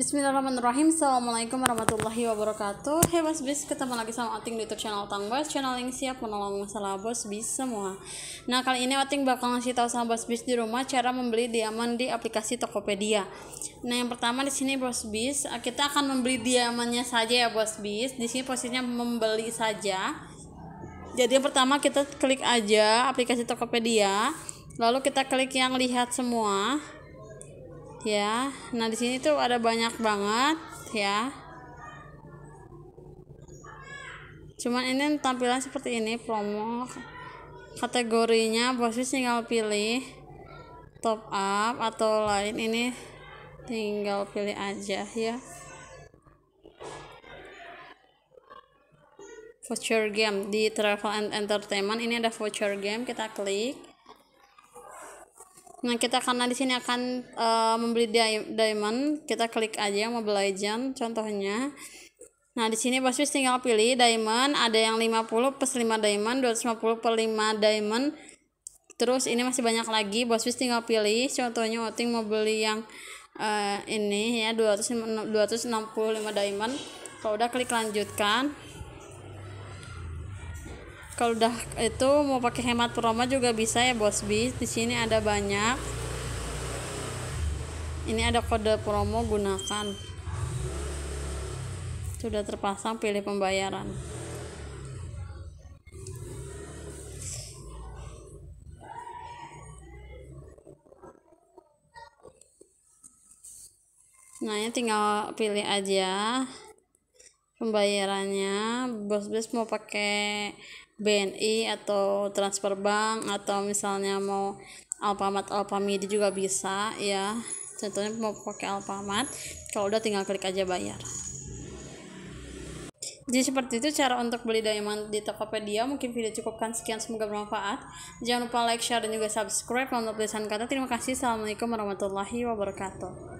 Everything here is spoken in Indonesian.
Bismillahirrahmanirrahim Assalamualaikum warahmatullahi wabarakatuh Hey Bos Bis, ketemu lagi sama ating di YouTube channel Otang Bos Channel yang siap menolong masalah Bos Bis semua Nah kali ini Oting bakal ngasih tahu sama Bos Bis di rumah Cara membeli diamond di aplikasi Tokopedia Nah yang pertama di sini Bos Bis eh, Kita akan membeli diamannya saja ya Bos Bis Di sini posisinya membeli saja Jadi yang pertama kita klik aja aplikasi Tokopedia Lalu kita klik yang lihat semua ya nah di sini tuh ada banyak banget ya cuman ini tampilan seperti ini promo kategorinya bosnya tinggal pilih top up atau lain ini tinggal pilih aja ya voucher game di travel and entertainment ini ada voucher game kita klik Nah, kita karena di sini akan uh, membeli diamond, kita klik aja yang mobile legend contohnya. Nah, di sini Bos tinggal pilih diamond, ada yang 50 plus 5 diamond, 250 per 5 diamond. Terus ini masih banyak lagi, Bos tinggal pilih. Contohnya Oting mau beli yang uh, ini ya 200 265 diamond. Kalau udah klik lanjutkan kalau udah itu mau pakai hemat promo juga bisa ya bos bis di sini ada banyak ini ada kode promo gunakan sudah terpasang pilih pembayaran nah ini ya tinggal pilih aja pembayarannya bos Bis mau pakai BNI atau transfer bank atau misalnya mau Alfamart Alfamidi juga bisa ya contohnya mau pakai Alfamart kalau udah tinggal klik aja bayar jadi seperti itu cara untuk beli Diamond di Tokopedia. Mungkin video cukupkan sekian semoga bermanfaat. Jangan lupa like, share dan juga subscribe. untuk tulisan kata terima kasih. Assalamualaikum warahmatullahi wabarakatuh.